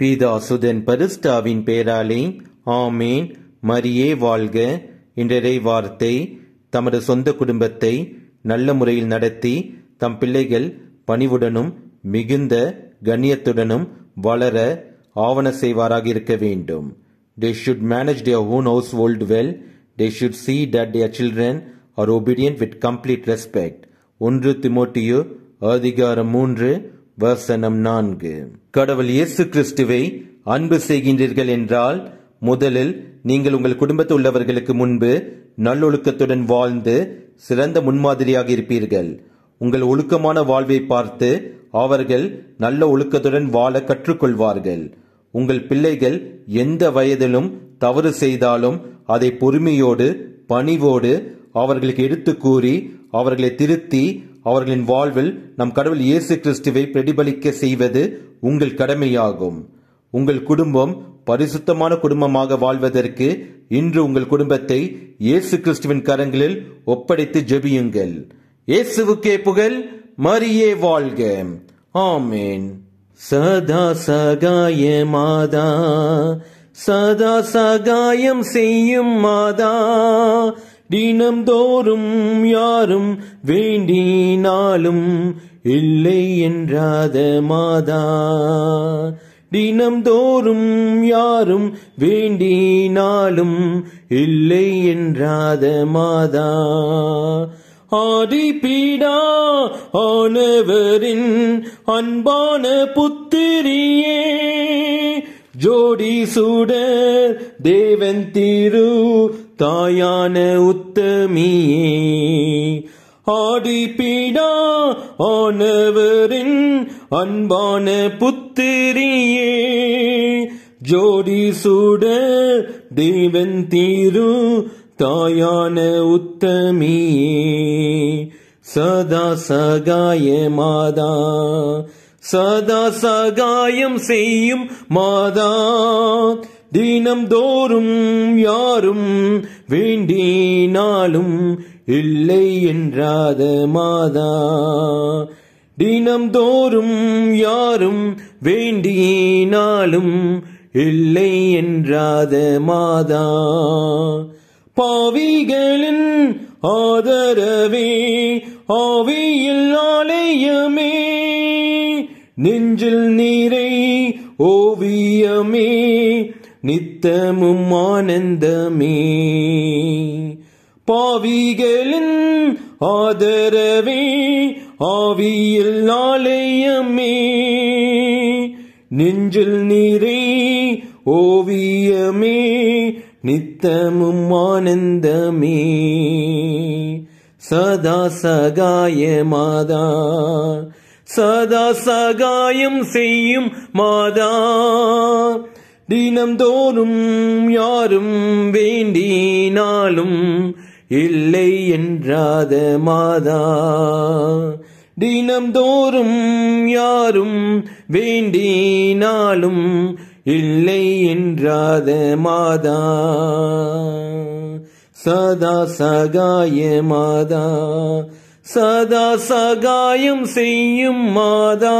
பீதா சுதன் பரிஸ்டாவின் பேராலே ஆமேன் மரியே வாழ்க இன்றரை வார்த்தை தமது சொந்த குடும்பத்தை நல்ல முறையில் நடத்தி தம் பிள்ளைகள் பணிவுடனும் மிகுந்த கண்ணியத்துடனும் வளர ஆவண செய்வாராக இருக்க வேண்டும் they should manage their own household well they should see that their children are obedient with complete respect ஒன்று திமோட்டியோ அதிகாரம் மூன்று வசனம் நான்கு கடவுள் இயேசு கிறிஸ்துவை அன்பு செய்கின்றீர்கள் என்றால் முதலில் நீங்கள் உங்கள் குடும்பத்தில் உள்ளவர்களுக்கு முன்பு நல்லொழுக்கத்துடன் வாழ்ந்து சிறந்த முன்மாதிரியாக இருப்பீர்கள் உங்கள் ஒழுக்கமான வாழ்வை பார்த்து அவர்கள் நல்ல ஒழுக்கத்துடன் வாழ கற்றுக்கொள்வார்கள் உங்கள் பிள்ளைகள் எந்த வயதிலும் தவறு செய்தாலும் அதை பொறுமையோடு பணிவோடு அவர்களுக்கு எடுத்து கூறி அவர்களை திருத்தி அவர்களின் வாழ்வில் நம் கடவுள் இயேசு கிறிஸ்துவை பிரதிபலிக்க செய்வது உங்கள் கடமையாகும் உங்கள் குடும்பம் பரிசுத்தமான குடும்பமாக வாழ்வதற்கு இன்று உங்கள் குடும்பத்தை இயேசு கிறிஸ்துவின் கரங்களில் ஒப்படைத்து ஜெபியுங்கள் இயேசுவுக்கே புகழ் மரியே வாழ்க ஆமேன் சதா சகாய மாதா சதா சகாயம் செய்யும் மாதா தினம்தோறும் யாரும் வேண்டினாலும் இல்லை என்றாத மாதா தினம்தோறும் யாரும் வேண்டினாலும் இல்லை என்றாத மாதா ஆதி பீடா ஆனவரின் அன்பான புத்திரியே ஜோடி சுடர் தேவன் திரு தாயான உத்தமியே ஆடிப்பீடா ஆனவரின் அன்பான புத்திரியே ஜோடி சூட தேவன் தீரு தாயான உத்தமியே சதா சகாய மாதா சதா சகாயம் செய்யும் மாதா தீனம் தோறும் யாரும் வேண்டினாலும் இல்லை என்றாத மாதா தோறும் யாரும் வேண்டினாலும் இல்லை என்றாத மாதா பாவிகளின் ஆதரவே ஆவியில் ஆலயமே நெஞ்சில் நீரை ஓவியமே நித்தமும் ஆனந்தமே பாவிகளின் ஆதரவே ஆவியில் நாளையமே நெஞ்சில் நீரே ஓவியமே நித்தமும் ஆனந்தமே சதா சகாய மாதா சதா சகாயம் செய்யும் மாதா தினம்தோறும் யாரும் வேண்டினாலும் இல்லை என்றாத மாதா தினம்தோறும் யாரும் வேண்டினாலும் இல்லை என்றாத மாதா சதா சகாய மாதா சதா சகாயம் செய்யும் மாதா